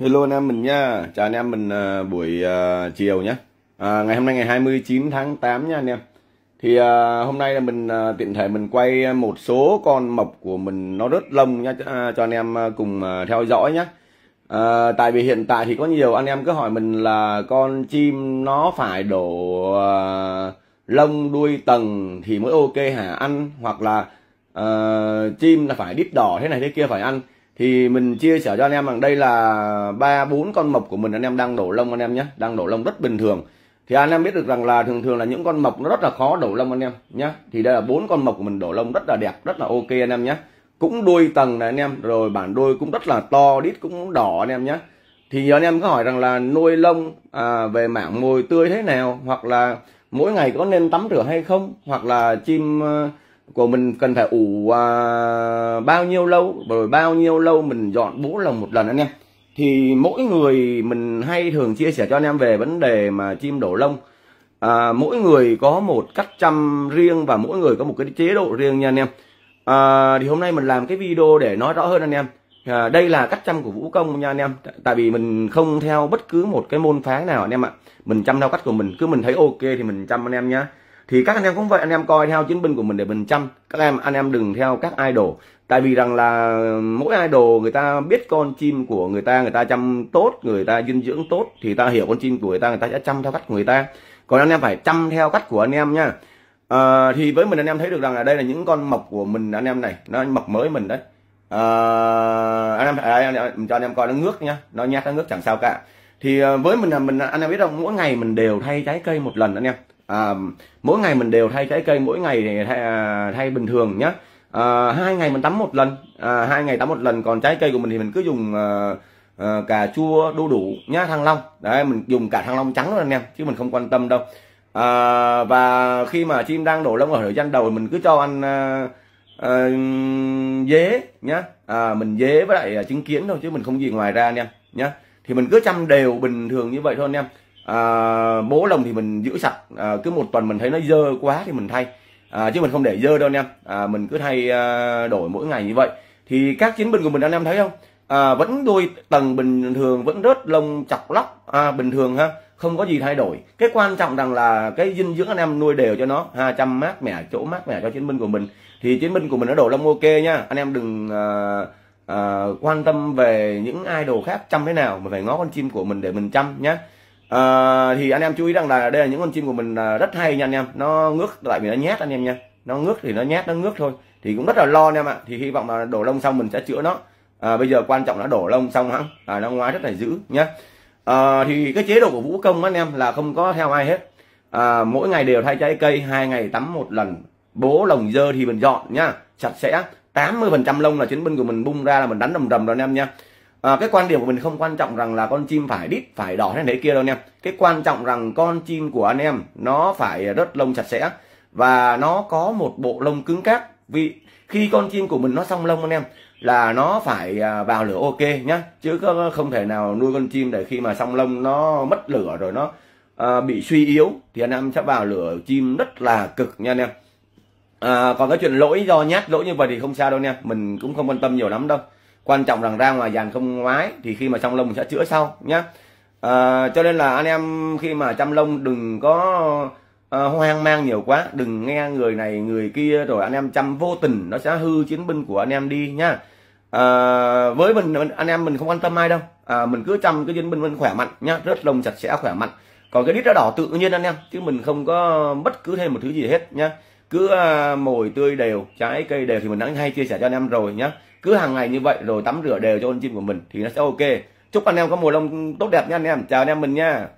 Hello anh em mình nha, chào anh em mình uh, buổi uh, chiều nhé à, Ngày hôm nay ngày 29 tháng 8 nha anh em Thì uh, hôm nay là mình uh, tiện thể mình quay một số con mộc của mình nó rất lông nha uh, Cho anh em cùng uh, theo dõi nhé à, Tại vì hiện tại thì có nhiều anh em cứ hỏi mình là con chim nó phải đổ uh, lông đuôi tầng thì mới ok hả ăn Hoặc là uh, chim là phải đít đỏ thế này thế kia phải ăn thì mình chia sẻ cho anh em rằng đây là ba bốn con mộc của mình anh em đang đổ lông anh em nhé đang đổ lông rất bình thường thì anh em biết được rằng là thường thường là những con mộc nó rất là khó đổ lông anh em nhé thì đây là bốn con mộc của mình đổ lông rất là đẹp rất là ok anh em nhé cũng đuôi tầng này anh em rồi bản đuôi cũng rất là to đít cũng đỏ anh em nhé thì anh em có hỏi rằng là nuôi lông à, về mảng mồi tươi thế nào hoặc là mỗi ngày có nên tắm rửa hay không hoặc là chim à, của mình cần phải ủ à, bao nhiêu lâu rồi bao nhiêu lâu mình dọn bố lồng một lần anh em thì mỗi người mình hay thường chia sẻ cho anh em về vấn đề mà chim đổ lông à, mỗi người có một cách chăm riêng và mỗi người có một cái chế độ riêng nha anh em à, thì hôm nay mình làm cái video để nói rõ hơn anh em à, đây là cách chăm của vũ công nha anh em tại vì mình không theo bất cứ một cái môn phái nào anh em ạ mình chăm theo cách của mình cứ mình thấy ok thì mình chăm anh em nhá thì các anh em cũng vậy anh em coi theo chiến binh của mình để mình chăm các em anh em đừng theo các idol tại vì rằng là mỗi idol người ta biết con chim của người ta người ta chăm tốt người ta dinh dưỡng tốt thì ta hiểu con chim của người ta người ta sẽ chăm theo cách của người ta còn anh em phải chăm theo cách của anh em nha à, thì với mình anh em thấy được rằng là đây là những con mọc của mình anh em này nó mọc mới mình đấy ờ, à, anh em à, cho anh em coi nó ngước nhá nó nhát nó ngước chẳng sao cả thì ờ, với mình là mình anh em biết không mỗi ngày mình đều thay trái cây một lần anh em à, mỗi ngày mình đều thay trái cây mỗi ngày thì thay, à, thay bình thường nhé à, hai ngày mình tắm một lần à, hai ngày tắm một lần còn trái cây của mình thì mình cứ dùng à, à, cà chua đu đủ nhá thăng long đấy mình dùng cả thăng long trắng luôn anh em chứ mình không quan tâm đâu à, và khi mà chim đang đổ lông ở thời gian đầu mình cứ cho ăn à, à, dế nhá à, mình dế với lại à, trứng kiến thôi chứ mình không gì ngoài ra anh em nhá thì mình cứ chăm đều bình thường như vậy thôi anh em à, mố lồng thì mình giữ sạch à, cứ một tuần mình thấy nó dơ quá thì mình thay à, chứ mình không để dơ đâu anh em à, mình cứ thay à, đổi mỗi ngày như vậy thì các chiến binh của mình anh em thấy không à, vẫn đuôi tầng bình thường vẫn rớt lông chọc lóc à, bình thường ha không có gì thay đổi cái quan trọng rằng là cái dinh dưỡng anh em nuôi đều cho nó 200 mát mẻ chỗ mát mẻ cho chiến binh của mình thì chiến binh của mình nó đổ lông ok nha anh em đừng à, à, quan tâm về những ai đồ khác chăm thế nào mà phải ngó con chim của mình để mình chăm nhé à, thì anh em chú ý rằng là đây là những con chim của mình à, rất hay nha anh em nó ngước lại vì nó nhét anh em nha nó ngước thì nó nhét nó ngước thôi thì cũng rất là lo anh em ạ thì hy vọng là đổ lông xong mình sẽ chữa nó à, bây giờ quan trọng là đổ lông xong hẳn à, nó ngoái rất là dữ nhé à, ờ, thì cái chế độ của vũ công anh em là không có theo ai hết à, mỗi ngày đều thay trái cây hai ngày tắm một lần bố lồng dơ thì mình dọn nhá sạch sẽ 80% lông là chiến binh của mình bung ra là mình đánh rầm rầm rồi anh em nha à, cái quan điểm của mình không quan trọng rằng là con chim phải đít phải đỏ thế này kia đâu anh em cái quan trọng rằng con chim của anh em nó phải rất lông chặt chẽ và nó có một bộ lông cứng cáp vì khi con chim của mình nó xong lông anh em là nó phải à, vào lửa ok nhá chứ không thể nào nuôi con chim để khi mà xong lông nó mất lửa rồi nó à, bị suy yếu thì anh em sẽ vào lửa chim rất là cực nha anh em à, còn cái chuyện lỗi do nhát lỗi như vậy thì không sao đâu nha mình cũng không quan tâm nhiều lắm đâu quan trọng rằng ra ngoài dàn không ngoái thì khi mà trong lông mình sẽ chữa sau nhé à, ờ, cho nên là anh em khi mà chăm lông đừng có à, hoang mang nhiều quá đừng nghe người này người kia rồi anh em chăm vô tình nó sẽ hư chiến binh của anh em đi nhá à, với mình anh em mình không quan tâm ai đâu à, mình cứ chăm cái chiến binh mình khỏe mạnh nhá rất lông chặt sẽ khỏe mạnh còn cái đít nó đỏ tự nhiên anh em chứ mình không có bất cứ thêm một thứ gì hết nhá cứ à, mồi tươi đều trái cây đều thì mình đã hay chia sẻ cho anh em rồi nhá cứ hàng ngày như vậy rồi tắm rửa đều cho con chim của mình thì nó sẽ ok chúc anh em có mùa đông tốt đẹp nha anh em chào anh em mình nha